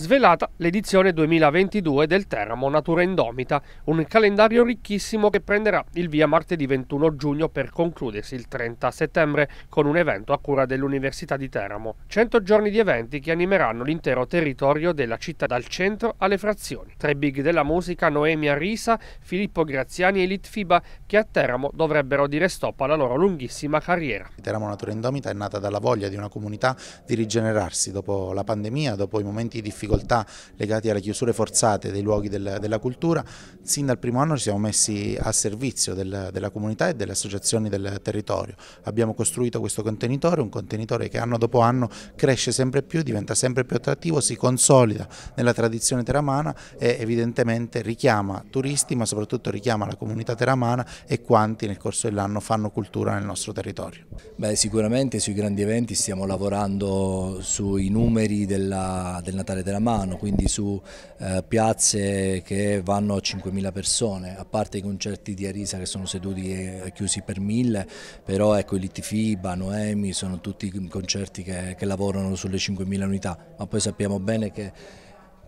svelata l'edizione 2022 del Teramo Natura Indomita, un calendario ricchissimo che prenderà il via martedì 21 giugno per concludersi il 30 settembre con un evento a cura dell'Università di Teramo. 100 giorni di eventi che animeranno l'intero territorio della città dal centro alle frazioni. Tra i big della musica Noemi Arisa, Filippo Graziani e Litfiba che a Teramo dovrebbero dire stop alla loro lunghissima carriera. Teramo Natura Indomita è nata dalla voglia di una comunità di rigenerarsi dopo la pandemia, dopo i momenti difficili difficoltà legate alle chiusure forzate dei luoghi del, della cultura, sin dal primo anno ci siamo messi a servizio del, della comunità e delle associazioni del territorio. Abbiamo costruito questo contenitore, un contenitore che anno dopo anno cresce sempre più, diventa sempre più attrattivo, si consolida nella tradizione teramana e evidentemente richiama turisti ma soprattutto richiama la comunità teramana e quanti nel corso dell'anno fanno cultura nel nostro territorio. Beh, sicuramente sui grandi eventi stiamo lavorando sui numeri della, del Natale teramana della mano, quindi su eh, piazze che vanno a 5.000 persone, a parte i concerti di Arisa che sono seduti e chiusi per 1.000, però ecco i Litifiba, Noemi, sono tutti concerti che, che lavorano sulle 5.000 unità, ma poi sappiamo bene che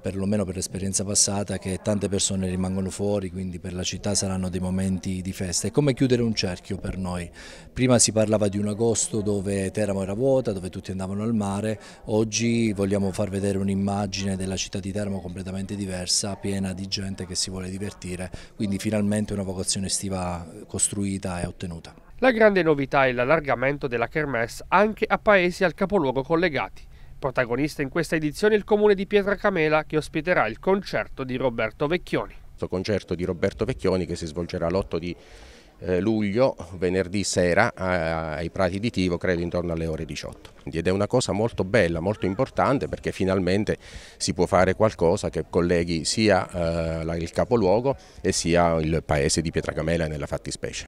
perlomeno per l'esperienza passata, che tante persone rimangono fuori, quindi per la città saranno dei momenti di festa. È come chiudere un cerchio per noi. Prima si parlava di un agosto dove Teramo era vuota, dove tutti andavano al mare, oggi vogliamo far vedere un'immagine della città di Teramo completamente diversa, piena di gente che si vuole divertire, quindi finalmente una vocazione estiva costruita e ottenuta. La grande novità è l'allargamento della Kermesse anche a paesi al capoluogo collegati. Protagonista in questa edizione il comune di Pietracamela che ospiterà il concerto di Roberto Vecchioni. Questo concerto di Roberto Vecchioni che si svolgerà l'8 di eh, luglio, venerdì sera ai Prati di Tivo, credo intorno alle ore 18. Ed è una cosa molto bella, molto importante perché finalmente si può fare qualcosa che colleghi sia eh, il capoluogo e sia il paese di Pietracamela nella fattispecie.